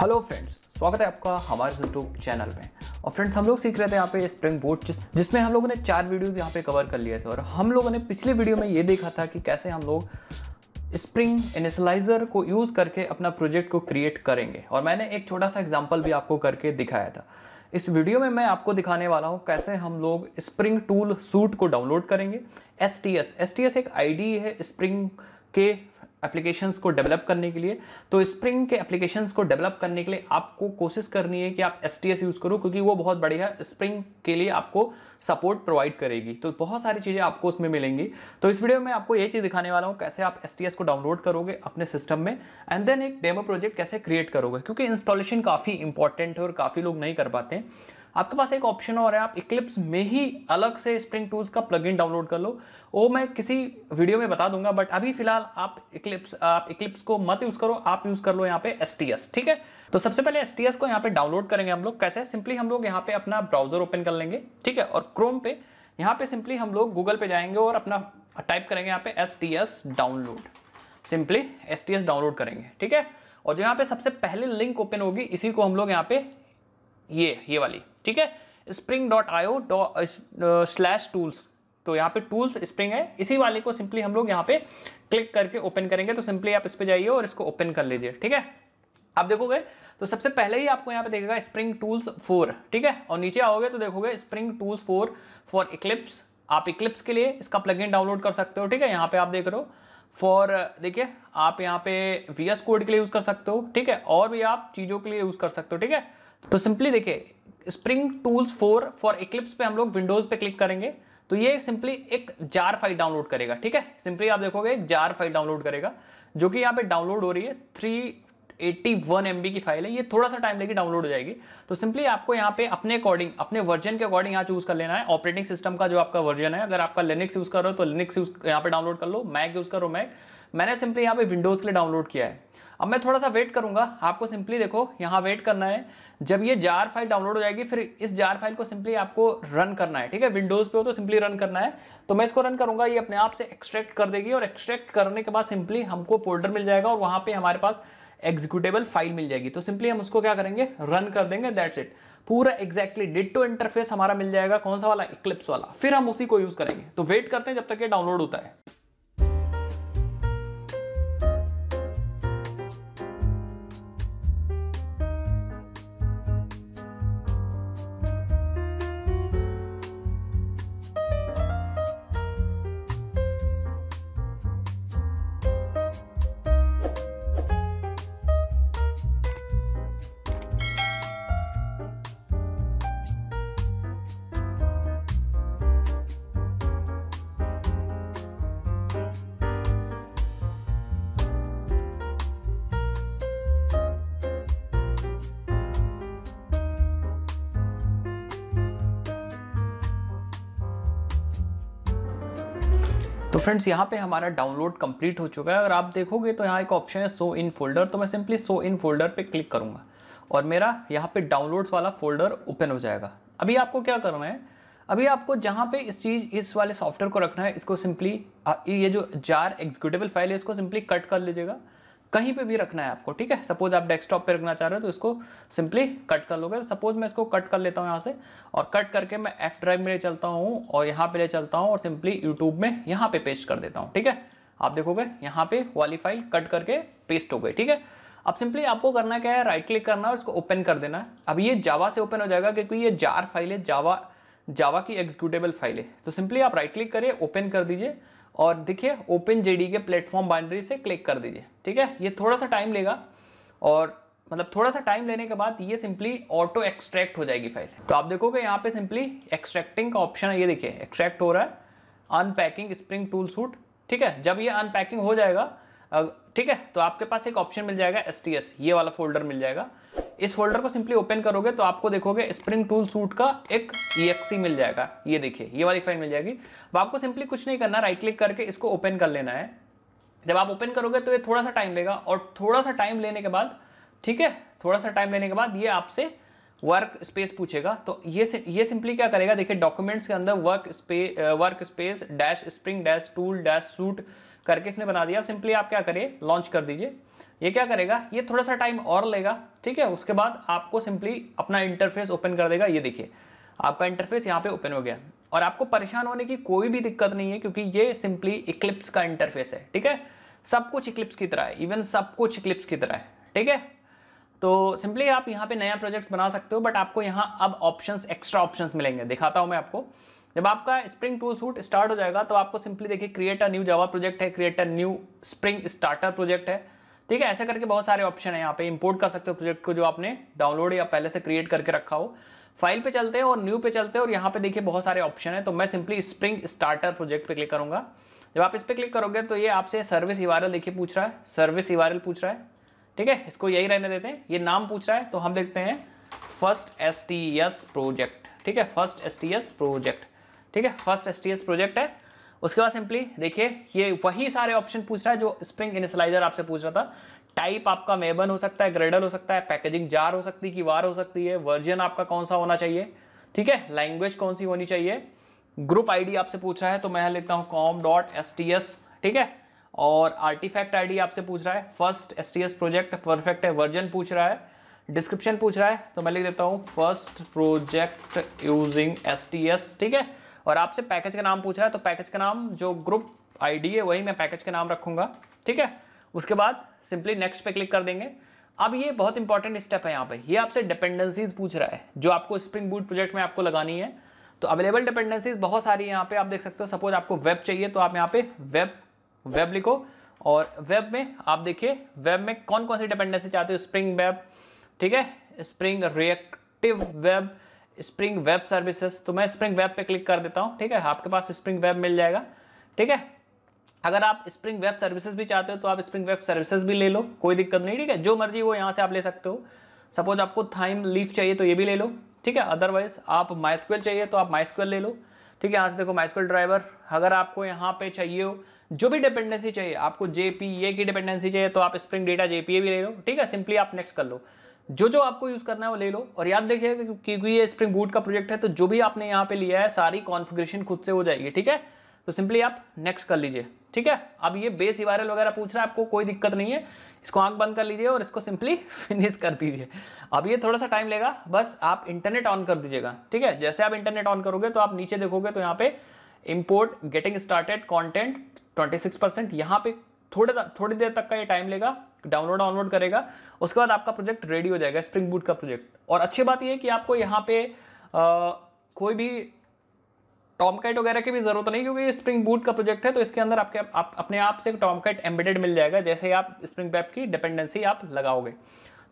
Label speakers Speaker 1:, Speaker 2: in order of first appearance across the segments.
Speaker 1: hello friends स्वागत है आपका हमारे यूट्यूब चैनल में और फ्रेंड्स हम लोग सीख रहे थे यहाँ पे स्प्रिंग बोर्ड जिस, जिसमें हम लोगों ने चार वीडियोस यहाँ पे कवर कर लिए थे और हम लोगों ने पिछले वीडियो में ये देखा था कि कैसे हम लोग स्प्रिंग इनिशलाइजर को यूज़ करके अपना प्रोजेक्ट को क्रिएट करेंगे और मैंने एक छोटा सा एग्जाम्पल भी आपको करके दिखाया था इस वीडियो में मैं आपको दिखाने वाला हूँ कैसे हम लोग स्प्रिंग टूल सूट को डाउनलोड करेंगे S T S S T S एक आई है स्प्रिंग के एप्लीकेशंस को डेवलप करने के लिए तो स्प्रिंग के एप्लीकेशंस को डेवलप करने के लिए आपको कोशिश करनी है कि आप एस टी एस यूज़ करो क्योंकि वो बहुत बढ़िया स्प्रिंग के लिए आपको सपोर्ट प्रोवाइड करेगी तो बहुत सारी चीज़ें आपको उसमें मिलेंगी तो इस वीडियो में आपको ये चीज़ दिखाने वाला हूँ कैसे आप एस टी एस को डाउनलोड करोगे अपने सिस्टम में एंड देन एक डेमो प्रोजेक्ट कैसे क्रिएट करोगे क्योंकि इंस्टॉलेशन काफ़ी इंपॉर्टेंट है और काफ़ी लोग नहीं कर पाते हैं आपके पास एक ऑप्शन और है आप इक्लिप्स में ही अलग से स्प्रिंग टूल्स का प्लगइन डाउनलोड कर लो वो मैं किसी वीडियो में बता दूंगा बट अभी फिलहाल आप इक्लिप्स आप इक्लिप्स को मत यूज़ करो आप यूज़ कर लो यहाँ पे एस ठीक है तो सबसे पहले एस को यहाँ पे डाउनलोड करेंगे हम लोग कैसे सिंपली हम लोग यहाँ पे अपना ब्राउजर ओपन कर लेंगे ठीक है और क्रोम पे यहाँ पे सिंपली हम लोग गूगल पे जाएंगे और अपना टाइप करेंगे यहाँ पे S T S download simply S T S download करेंगे ठीक है और जो यहाँ पे सबसे पहले लिंक ओपन होगी इसी को हम लोग यहाँ पे ये ये वाली ठीक है spring dot io slash tools तो यहाँ पे टूल्स स्प्रिंग है इसी वाले को सिंपली हम लोग यहाँ पे क्लिक करके ओपन करेंगे तो सिंपली आप इस पर जाइए और इसको ओपन कर लीजिए ठीक है आप देखोगे तो सबसे पहले ही आपको यहाँ पे देखेगा स्प्रिंग टूल्स फोर ठीक है और नीचे आओगे तो देखोगे Spring Tools four for Eclipse आप इक्लिप्स के लिए इसका प्लग डाउनलोड कर सकते हो ठीक है यहाँ पे आप देख रहे हो फॉर देखिए आप यहाँ पे वी कोड के लिए यूज़ कर सकते हो ठीक है और भी आप चीज़ों के लिए यूज़ कर सकते हो ठीक है तो सिंपली देखिए Spring Tools four for Eclipse पे हम लोग विंडोज पे क्लिक करेंगे तो ये सिंपली एक जार फाइल डाउनलोड करेगा ठीक है सिंपली आप देखोगे एक जार फाइल डाउनलोड करेगा जो कि यहाँ पे डाउनलोड हो रही है थ्री एट्टी वन एम की फाइल है ये थोड़ा सा टाइम लेके डाउनलोड हो जाएगी तो सिंपली आपको यहाँ पे अपने अकॉर्डिंग अपने वर्जन के अकॉर्डिंग यहाँ चूज कर लेना है ऑपरेटिंग सिस्टम का जो आपका वर्जन है अगर आपका लिनिक्स यूज करो तो लिनिक्स यूज यहाँ पे डाउनलोड कर लो मैक यूज करो मैक मैंने सिंपली यहाँ पे विंडोज के लिए डाउनलोड किया है अब मैं थोड़ा सा वेट करूंगा आपको सिंपली देखो यहाँ वेट करना है जब ये जार फाइल डाउनलोड हो जाएगी फिर इस जार फाइल को सिंपली आपको रन करना है ठीक है विंडोज़ पे हो तो सिंपली रन करना है तो मैं इसको रन करूंगा ये अपने आप से एक्सट्रैक्ट कर देगी और एक्सट्रैक्ट करने के बाद सिंपली हमको फोल्डर मिल जाएगा और वहां पर हमारे पास एग्जीक्यूटेबल फाइल मिल जाएगी तो सिंपली हम उसको क्या करेंगे रन कर देंगे दैट्स इट पूरा एग्जैक्टली डिटो इंटरफेस हमारा मिल जाएगा कौन सा वाला इक्लिप्स वाला फिर हम उसी को यूज़ करेंगे तो वेट करते हैं जब तक ये डाउनलोड होता है तो फ्रेंड्स यहाँ पे हमारा डाउनलोड कंप्लीट हो चुका है अगर आप देखोगे तो यहाँ एक ऑप्शन है सो इन फोल्डर तो मैं सिंपली सो इन फोल्डर पे क्लिक करूँगा और मेरा यहाँ पे डाउनलोड्स वाला फोल्डर ओपन हो जाएगा अभी आपको क्या करना है अभी आपको जहाँ पे इस चीज़ इस वाले सॉफ्टवेयर को रखना है इसको सिंपली ये जो जार एग्जीक्यूटेबल फाइल है इसको सिंपली कट कर लीजिएगा कहीं पे भी रखना है आपको ठीक है सपोज आप डेस्कटॉप पे रखना चाह रहे हो तो इसको सिंपली कट कर लोगे सपोज मैं इसको कट कर लेता हूँ यहाँ से और कट करके मैं एफ ड्राइव में ले चलता हूँ और यहाँ पे ले चलता हूँ और सिंपली यूट्यूब में यहाँ पे पेस्ट कर देता हूँ ठीक है आप देखोगे यहाँ पे वाली फाइल कट करके पेस्ट हो गई ठीक है अब सिंपली आपको करना क्या है राइट क्लिक करना है और इसको ओपन कर देना है अब ये जावा से ओपन हो जाएगा क्योंकि ये जार फाइल है जावा जावा की एग्जीक्यूटेबल फाइल है तो सिंपली आप राइट क्लिक करिए ओपन कर दीजिए और देखिए ओपन जेडी के प्लेटफॉर्म बाइंड्री से क्लिक कर दीजिए ठीक है ये थोड़ा सा टाइम लेगा और मतलब थोड़ा सा टाइम लेने के बाद ये सिंपली ऑटो एक्सट्रैक्ट हो जाएगी फाइल तो आप देखोगे यहाँ पे सिंपली एक्सट्रैक्टिंग का ऑप्शन है ये देखिए एक्सट्रैक्ट हो रहा है अनपैकिंग स्प्रिंग टूल सूट ठीक है जब ये अनपैकिंग हो जाएगा ठीक है तो आपके पास एक ऑप्शन मिल जाएगा एस ये वाला फोल्डर मिल जाएगा इस फोल्डर को सिंपली ओपन करोगे तो आपको देखोगे स्प्रिंग टूल सूट का एक ई e e मिल जाएगा ये देखिए ये वाली फाइल मिल जाएगी अब आपको सिंपली कुछ नहीं करना राइट क्लिक करके इसको ओपन कर लेना है जब आप ओपन करोगे तो ये थोड़ा सा टाइम लेगा और थोड़ा सा टाइम लेने के बाद ठीक है थोड़ा सा टाइम लेने के बाद ये आपसे वर्क स्पेस पूछेगा तो ये ये सिंपली क्या करेगा देखिए डॉक्यूमेंट्स के अंदर workspace workspace dash spring dash tool dash suite करके इसने बना दिया सिंपली आप क्या करिए लॉन्च कर दीजिए ये क्या करेगा ये थोड़ा सा टाइम और लेगा ठीक है उसके बाद आपको सिंपली अपना इंटरफेस ओपन कर देगा ये देखिए आपका इंटरफेस यहाँ पे ओपन हो गया और आपको परेशान होने की कोई भी दिक्कत नहीं है क्योंकि ये सिंपली इक्लिप्स का इंटरफेस है ठीक है सब कुछ इक्लिप्स की तरह है इवन सब कुछ इक्लिप्स की तरह है ठीक है तो सिंपली आप यहाँ पे नया प्रोजेक्ट्स बना सकते हो बट आपको यहाँ अब ऑप्शंस एक्स्ट्रा ऑप्शंस मिलेंगे दिखाता हूँ मैं आपको जब आपका स्प्रिंग टूल सूट स्टार्ट हो जाएगा तो आपको सिंपली देखिए create a new Java project है create a new spring starter project है ठीक है ऐसे करके बहुत सारे ऑप्शन है यहाँ पे इंपोर्ट कर सकते हो प्रोजेक्ट को जो आपने डाउनलोड या पहले से क्रिएट करके रखा हो फाइल पे चलते हैं और न्यू पे चलते हैं और यहाँ पे देखिए बहुत सारे ऑप्शन है तो मैं सिंपली स्प्रिंग स्टार्टर प्रोजेक्ट पे क्लिक करूंगा जब आप इस पर क्लिक करोगे तो ये आपसे सर्विस इवारल देखिए पूछ रहा है सर्विस इवारल पूछ रहा है ठीक है इसको यही रहने देते हैं ये नाम पूछ रहा है तो हम देखते हैं फर्स्ट एस प्रोजेक्ट ठीक है फर्स्ट एस प्रोजेक्ट ठीक है फर्स्ट एस प्रोजेक्ट है उसके बाद सिंपली देखिए ये वही सारे ऑप्शन पूछ रहा है जो स्प्रिंग इनिशलाइजर आपसे पूछ रहा था टाइप आपका मेबन हो सकता है ग्रेडल हो सकता है पैकेजिंग जार हो सकती है कि वार हो सकती है वर्जन आपका कौन सा होना चाहिए ठीक है लैंग्वेज कौन सी होनी चाहिए ग्रुप आईडी आपसे पूछ रहा है तो मैं लिखता हूँ com dot S T S ठीक है और आर्टिफैक्ट आईडी आपसे पूछ रहा है first S T S project perfect है वर्जन पूछ रहा है डिस्क्रिप्शन पूछ रहा है तो मैं लिख देता हूँ first project using S T S ठीक है और आपसे पैकेज का नाम पूछ रहा है तो पैकेज का नाम जो ग्रुप आईडी है वही मैं पैकेज का नाम रखूंगा ठीक है उसके बाद सिंपली नेक्स्ट पे क्लिक कर देंगे अब ये बहुत इंपॉर्टेंट स्टेप है यहाँ पे ये आपसे डिपेंडेंसीज पूछ रहा है जो आपको स्प्रिंग बूट प्रोजेक्ट में आपको लगानी है तो अवेलेबल डिपेंडेंसीज बहुत सारी है यहाँ पे आप देख सकते हो सपोज आपको वेब चाहिए तो आप यहाँ पे वेब वेब लिखो और वेब में आप देखिए वेब में कौन कौन सी डिपेंडेंसी चाहते हो स्प्रिंग वेब ठीक है spring reactive web spring web services तो मैं स्प्रिंग वेब पे क्लिक कर देता हूँ ठीक है आपके पास स्प्रिंग वेब मिल जाएगा ठीक है अगर आप स्प्रिंग वेब सर्विसेज भी चाहते हो तो आप स्प्रिंग वेब सर्विसेज भी ले लो कोई दिक्कत नहीं ठीक है जो मर्जी वो यहाँ से आप ले सकते हो सपोज आपको थाइम लीफ चाहिए तो ये भी ले लो ठीक है अदरवाइज आप माइस्क्वेल चाहिए तो आप माइस्क्वेल ले लो ठीक है यहाँ से देखो माइस्क्वेल ड्राइवर अगर आपको यहाँ पे चाहिए हो जो भी डिपेंडेंसी चाहिए आपको जेपीए e की डिपेंडेंसी चाहिए तो आप स्प्रिंग डेटा जेपीए भी ले लो ठीक है सिंपली आप नेक्स्ट कर लो जो जो आपको यूज़ करना है वो ले लो और याद रखिएगा क्योंकि ये स्प्रिंग बूट का प्रोजेक्ट है तो जो भी आपने यहाँ पे लिया है सारी कॉन्फ़िगरेशन खुद से हो जाएगी ठीक है तो सिंपली आप नेक्स्ट कर लीजिए ठीक है अब ये बेस वायरल वगैरह पूछ रहा है आपको कोई दिक्कत नहीं है इसको आंख बंद कर लीजिए और इसको सिंपली फिनिश कर दीजिए अब ये थोड़ा सा टाइम लेगा बस आप इंटरनेट ऑन कर दीजिएगा ठीक है जैसे आप इंटरनेट ऑन करोगे तो आप नीचे देखोगे तो यहाँ पे import getting started content twenty six percent यहाँ पे थोड़े थोड़ी देर तक का ये टाइम लेगा डाउनलोड डाउनलोड करेगा उसके बाद आपका प्रोजेक्ट रेडी हो जाएगा स्प्रिंग बूट का प्रोजेक्ट और अच्छी बात यह कि आपको यहाँ पे आ, कोई भी टॉम कैट वगैरह की भी जरूरत नहीं क्योंकि ये स्प्रिंग बूट का प्रोजेक्ट है तो इसके अंदर आपके आप, अपने आप से टॉम कैट एम्बेडेड मिल जाएगा जैसे आप स्प्रिंग पैप की डिपेंडेंसी आप लगाओगे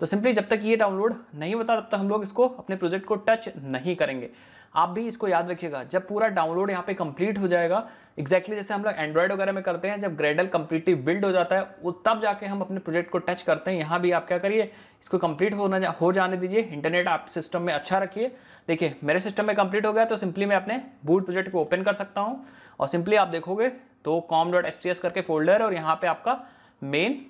Speaker 1: तो सिंपली जब तक ये डाउनलोड नहीं होता तब तक हम लोग इसको अपने प्रोजेक्ट को टच नहीं करेंगे आप भी इसको याद रखिएगा जब पूरा डाउनलोड यहाँ पे कंप्लीट हो जाएगा एक्जैक्टली जैसे हम लोग एंड्रॉयड वगैरह में करते हैं जब ग्रेडल कंप्लीटली बिल्ड हो जाता है वो तब जाके हम अपने प्रोजेक्ट को टच करते हैं यहाँ भी आप क्या करिए इसको कंप्लीट होना जा, हो जाने दीजिए इंटरनेट आप सिस्टम में अच्छा रखिए देखिए मेरे सिस्टम में कंप्लीट हो गया तो सिंपली मैं अपने बूट प्रोजेक्ट को ओपन कर सकता हूँ और सिंपली आप देखोगे तो कॉम करके फोल्डर और यहाँ पर आपका मेन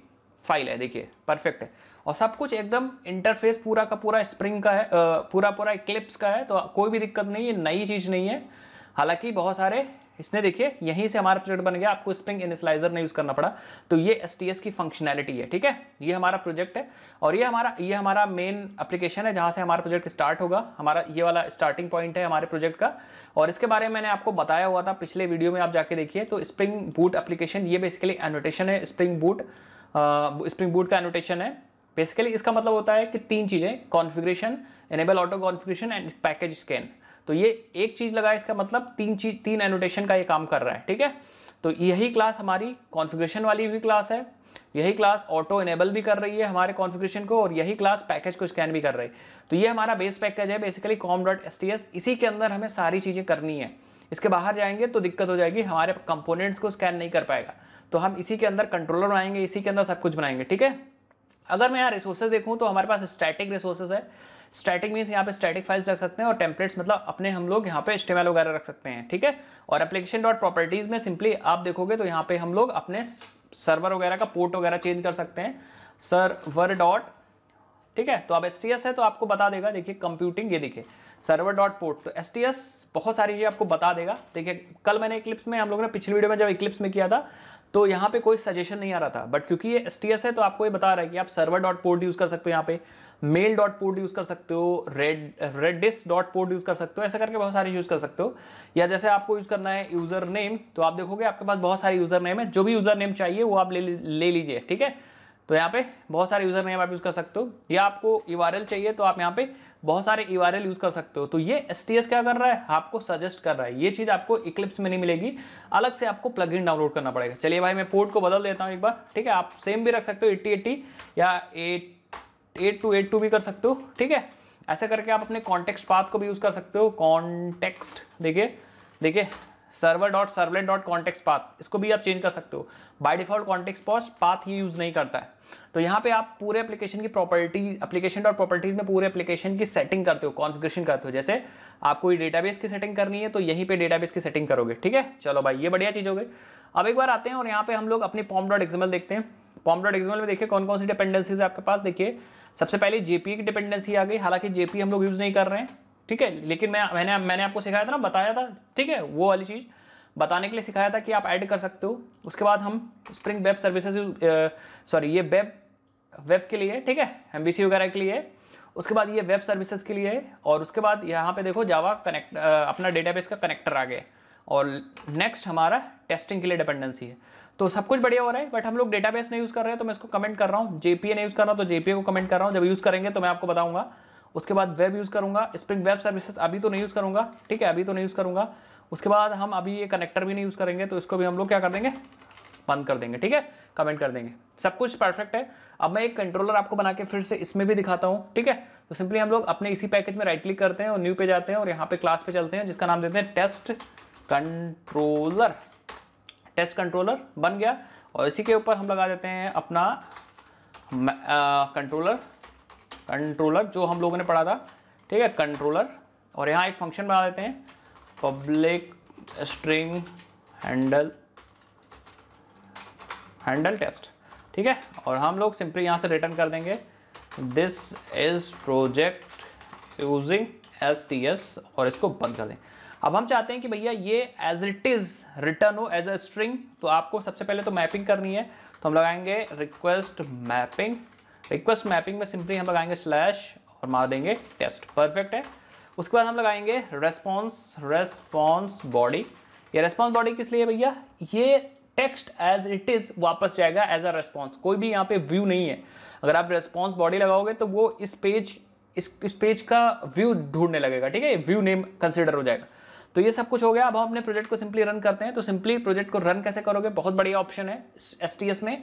Speaker 1: फाइल है देखिए परफेक्ट है और सब कुछ एकदम इंटरफेस पूरा का पूरा स्प्रिंग का है पूरा पूरा इक्लिप्स का है तो कोई भी दिक्कत नहीं है नई चीज़ नहीं है हालांकि बहुत सारे इसने देखिए यहीं से हमारा प्रोजेक्ट बन गया आपको स्प्रिंग इनिसलाइजर नहीं यूज़ करना पड़ा तो ये एस की फंक्शनैलिटी है ठीक है ये हमारा प्रोजेक्ट है और ये हमारा ये हमारा मेन एप्लीकेशन है जहाँ से हमारा प्रोजेक्ट स्टार्ट होगा हमारा ये वाला स्टार्टिंग पॉइंट है हमारे प्रोजेक्ट का और इसके बारे में मैंने आपको बताया हुआ था पिछले वीडियो में आप जाके देखिए तो स्प्रिंग बूट एप्लीकेशन ये बेसिकली एनोटेशन है स्प्रिंग बूट स्प्रिंग बूट का एनोटेशन है बेसिकली इसका मतलब होता है कि तीन चीज़ें configuration enable auto configuration and package scan तो ये एक चीज़ लगा इसका मतलब तीन चीज तीन एनोटेशन का ये काम कर रहा है ठीक है तो यही क्लास हमारी कॉन्फ़िगरेशन वाली भी क्लास है यही क्लास ऑटो इनेबल भी कर रही है हमारे कॉन्फ़िगरेशन को और यही क्लास पैकेज को स्कैन भी कर रही है तो ये हमारा बेस पैकेज है basically com dot S T S इसी के अंदर हमें सारी चीज़ें करनी है इसके बाहर जाएंगे तो दिक्कत हो जाएगी हमारे कंपोनेंट्स को स्कैन नहीं कर पाएगा तो हम इसी के अंदर कंट्रोलर बनाएंगे इसी के अंदर सब कुछ बनाएंगे ठीक है अगर मैं यहाँ रिसोर्सेज देखूँ तो हमारे पास स्टैटिक रिसोर्सेज है स्टैटिक मीन्स यहाँ पे स्टैटिक फाइल्स रख सकते हैं और टेम्पलेट्स मतलब अपने हम लोग यहाँ पे एस्टेमेल वगैरह रख सकते हैं ठीक है और एप्लीकेशन डॉट प्रॉपर्टीज़ में सिंपली आप देखोगे तो यहाँ पे हम लोग अपने सर्वर वगैरह का पोर्ट वगैरह चेंज कर सकते हैं सर्वर डॉट ठीक है तो अब एस है तो आपको बता देगा देखिए कंप्यूटिंग ये देखिए सर्वर डॉट पोर्ट तो एस बहुत सारी चीज़ें आपको बता देगा देखिए कल मैंने इक्लिप्स में हम लोगों ने पिछली वीडियो में जब इक्लिप्स में किया था तो यहाँ पे कोई सजेशन नहीं आ रहा था बट क्योंकि ये एस है तो आपको ये बता रहा है कि आप सर्वर डॉट पोर्ट यूज़ कर सकते हो यहाँ पे मेल डॉट पोर्ट यूज़ कर सकते हो red Redis dot port use कर सकते हो ऐसा करके बहुत सारे यूज़ कर सकते हो या जैसे आपको यूज़ करना है यूज़र नेम तो आप देखोगे आपके पास बहुत सारे यूज़र नेम है जो भी यूज़र नेम चाहिए वो आप ले ले लीजिए ठीक है तो यहाँ पे बहुत सारे यूज़र नेम आप यूज़ कर सकते हो या आपको ई चाहिए तो आप यहाँ पे बहुत सारे ई यूज़ कर सकते हो तो ये एस क्या कर रहा है आपको सजेस्ट कर रहा है ये चीज़ आपको इक्लिप्स में नहीं मिलेगी अलग से आपको प्लग इन डाउनलोड करना पड़ेगा चलिए भाई मैं पोर्ट को बदल देता हूँ एक बार ठीक है आप सेम भी रख सकते हो एट्टी एट्टी या eight eight two eight two भी कर सकते हो ठीक है ऐसे करके आप अपने कॉन्टेक्स्ट पाथ को भी यूज़ कर सकते हो कॉन्टेक्स्ट देखिए देखिए server dot servlet dot context path इसको भी आप चेंज कर सकते हो बाय डिफॉल्ट कॉन्टेक्स पॉस पाथ ही यूज़ नहीं करता है तो यहाँ पे आप पूरे एप्लीकेशन की प्रॉपर्टी एप्लीकेशन डॉट प्रॉपर्टीज में पूरे एप्लीकेशन की सेटिंग करते हो कॉन्फिग्रेशन करते हो जैसे आपको डेटाबेस की सेटिंग करनी है तो यहीं पर डेटाबेस की सेटिंग करोगे ठीक है चलो भाई ये बढ़िया चीज़ हो गई अब एक बार आते हैं और यहाँ पे हम लोग अपनी पॉम डॉट एग्जाम्पल देखते हैं पॉम डॉट एक्समल में देखिए कौन कौन सी डिपेंडेंसीज आपके पास देखिए सबसे पहले जेपी e की डिपेंडेंसी आ गई हालांकि जेपी e हम लोग यूज़ नहीं कर रहे हैं ठीक है लेकिन मैं मैंने मैंने आपको सिखाया था ना बताया था ठीक है वो वाली चीज़ बताने के लिए सिखाया था कि आप ऐड कर सकते हो उसके बाद हम स्प्रिंग वेब सर्विसेज सॉरी ये वेब वेब के लिए ठीक है एम वगैरह के लिए उसके बाद ये वेब सर्विसेज के लिए और उसके बाद यहाँ पे देखो जावा कनेक्ट अपना डेटाबेस का कनेक्टर आ गया और नेक्स्ट हमारा टेस्टिंग के लिए डिपेंडेंसी है तो सब कुछ बढ़िया हो रहा है बट हम लोग डेटाबेस नहीं यूज़ कर रहे हैं तो मैं इसको कमेंट कर रहा हूँ जेपीए नहीं यूज़ कर रहा हूँ तो जेपीए को कमेंट कर रहा हूँ जब यूज़ करेंगे तो मैं आपको बताऊँगा उसके बाद वेब यूज़ करूँगा स्प्रिंग वेब सर्विसेज अभी तो नहीं यूज़ करूँगा ठीक है अभी तो नहीं यूज़ करूँगा उसके बाद हम अभी ये कनेक्टर भी नहीं यूज़ करेंगे तो इसको भी हम लोग क्या कर देंगे बंद कर देंगे ठीक है कमेंट कर देंगे सब कुछ परफेक्ट है अब मैं एक कंट्रोलर आपको बना के फिर से इसमें भी दिखाता हूँ ठीक है तो सिंपली हम लोग अपने इसी पैकेज में राइट क्लिक करते हैं और न्यू पे जाते हैं और यहाँ पे क्लास पे चलते हैं जिसका नाम देते हैं टेस्ट कंट्रोलर टेस्ट कंट्रोलर बन गया और इसी के ऊपर हम लगा देते हैं अपना कंट्रोलर कंट्रोलर जो हम लोगों ने पढ़ा था ठीक है कंट्रोलर और यहाँ एक फंक्शन बना देते हैं public string handle handle test ठीक है और हम लोग सिंपली यहाँ से रिटर्न कर देंगे this is project using S T S और इसको बंद कर दें अब हम चाहते हैं कि भैया ये एज इट इज़ रिटर्न हो एज अ स्ट्रिंग तो आपको सबसे पहले तो मैपिंग करनी है तो हम लगाएंगे रिक्वेस्ट मैपिंग रिक्वेस्ट मैपिंग में सिंपली हम लगाएंगे स्लैश और मार देंगे टेस्ट परफेक्ट है उसके बाद हम लगाएंगे रेस्पॉन्स रेस्पॉन्स बॉडी ये रेस्पॉन्स बॉडी किस लिए भैया ये टेक्स्ट एज इट इज वापस जाएगा एज अ रेस्पॉन्स कोई भी यहाँ पे व्यू नहीं है अगर आप रेस्पॉन्स बॉडी लगाओगे तो वो इस पेज इस इस पेज का व्यू ढूंढने लगेगा ठीक है व्यू नेम कंसिडर हो जाएगा तो ये सब कुछ हो गया अब हम अपने प्रोजेक्ट को सिंपली रन करते हैं तो सिंपली प्रोजेक्ट को रन कैसे करोगे बहुत बढ़िया ऑप्शन है एस में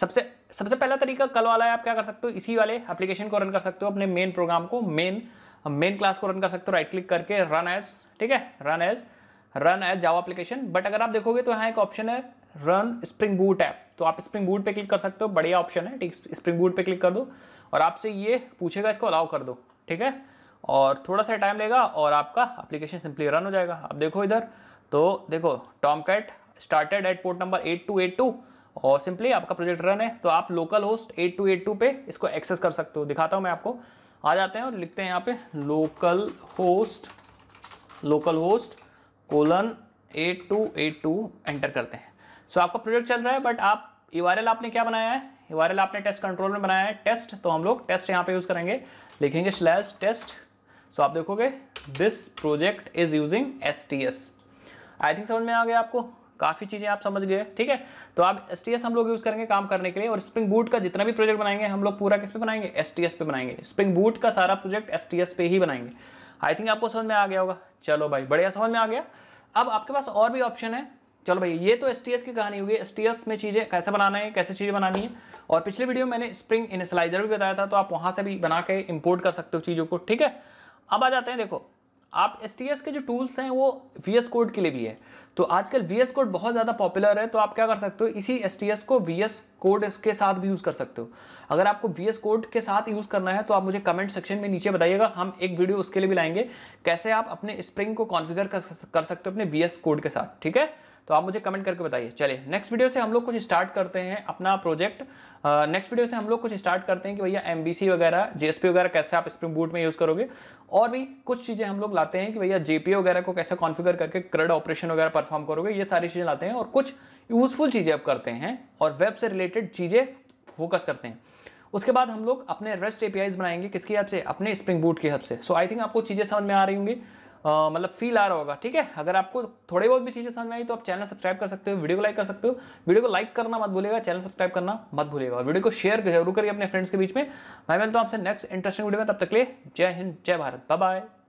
Speaker 1: सबसे सबसे पहला तरीका कल वाला है आप क्या कर सकते हो इसी वाले एप्लीकेशन को रन कर सकते हो अपने मेन प्रोग्राम को मेन मेन क्लास को रन कर सकते हो राइट क्लिक करके रन एज ठीक है run as run as Java application but अगर आप देखोगे तो यहाँ एक ऑप्शन है रन स्प्रिंग बूट ऐप तो आप स्प्रिंग बूट पे क्लिक कर सकते हो बढ़िया ऑप्शन है ठीक स्प्रिंग बूट पे क्लिक कर दो और आपसे ये पूछेगा इसको अलाउ कर दो ठीक है और थोड़ा सा टाइम लेगा और आपका एप्लीकेशन सिंपली रन हो जाएगा आप देखो इधर तो देखो Tomcat started at port number eight two eight two और सिंपली आपका प्रोजेक्ट रन है तो आप localhost eight two eight two पे इसको एक्सेस कर सकते हो दिखाता हूँ मैं आपको आ जाते हैं और लिखते हैं यहाँ पे localhost localhost colon eight two eight two enter करते हैं सो so, आपका प्रोजेक्ट चल रहा है बट आप यू आपने क्या बनाया है यू आपने टेस्ट कंट्रोल में बनाया है टेस्ट तो हम लोग टेस्ट यहाँ पे यूज़ करेंगे लिखेंगे स्लैश टेस्ट सो आप देखोगे this project is using S I think समझ में आ गया आपको काफ़ी चीज़ें आप समझ गए ठीक है तो आप एस हम लोग यूज़ करेंगे काम करने के लिए और स्प्रिंग बूट का जितना भी प्रोजेक्ट बनाएंगे हम लोग पूरा किस पे बनाएंगे एस पे बनाएंगे स्प्रिंग बूट का सारा प्रोजेक्ट एस पे ही बनाएंगे आई थिंक आपको समझ में आ गया होगा चलो भाई बढ़िया समझ में आ गया अब आपके पास और भी ऑप्शन है चलो भाई ये तो एस की कहानी होगी एस में चीज़ें कैसे बनाना है कैसे चीज़ें बनानी है और पिछले वीडियो में मैंने स्प्रिंग इनिशलाइजर भी बताया था तो आप वहां से भी बना के इम्पोर्ट कर सकते हो चीज़ों को ठीक है अब आ जाते हैं देखो आप एस के जो टूल्स हैं वो वी कोड के लिए भी है तो आजकल वी एस कोड बहुत ज़्यादा पॉपुलर है तो आप क्या कर सकते हो इसी एस टी एस को वी एस कोड के साथ भी यूज़ कर सकते हो अगर आपको वी एस कोड के साथ यूज़ करना है तो आप मुझे कमेंट सेक्शन में नीचे बताइएगा हम एक वीडियो उसके लिए भी लाएंगे कैसे आप अपने स्प्रिंग को कॉन्फिगर कर सकते हो अपने वी एस कोड के साथ ठीक है तो आप मुझे कमेंट करके बताइए चलिए नेक्स्ट वीडियो से हम लोग कुछ स्टार्ट करते हैं अपना प्रोजेक्ट नेक्स्ट वीडियो से हम लोग कुछ स्टार्ट करते हैं कि भैया एम वगैरह जेएसपी वगैरह कैसे आप स्प्रिंग बूट में यूज़ करोगे और भी कुछ चीज़ें हम लोग लाते हैं कि भैया जेपी वगैरह को कैसे कॉन्फिगर करके क्रड ऑपरेशन वगैरह परफॉर्म करोगे ये सारी चीज़ें लाते हैं और कुछ यूज़फुल चीज़ें आप करते हैं और वेब से रिलेटेड चीज़ें फोकस करते हैं उसके बाद हम लोग अपने रेस्ट एपीआईज बनाएंगे किसकी हेल्प से अपने स्प्रिंग बूट की हेल्प से सो आई थिंक आपको चीज़ें समझ में आ रही होंगी मतलब फील आ रहा होगा ठीक है अगर आपको थोड़ी बहुत भी चीज़ें समझ में आई तो आप चैनल सब्सक्राइब कर सकते हो वीडियो को लाइक कर सकते हो वीडियो को लाइक करना मत भूलेगा चैनल सब्सक्राइब करना मत भूलेगा वीडियो को शेयर जरूर करिए अपने फ्रेंड्स के बीच में मैं मिलता हूँ आपसे नेक्स्ट इंटरेस्टिंग वीडियो में तब तक ले जय हिंद जय भारत बाय बाय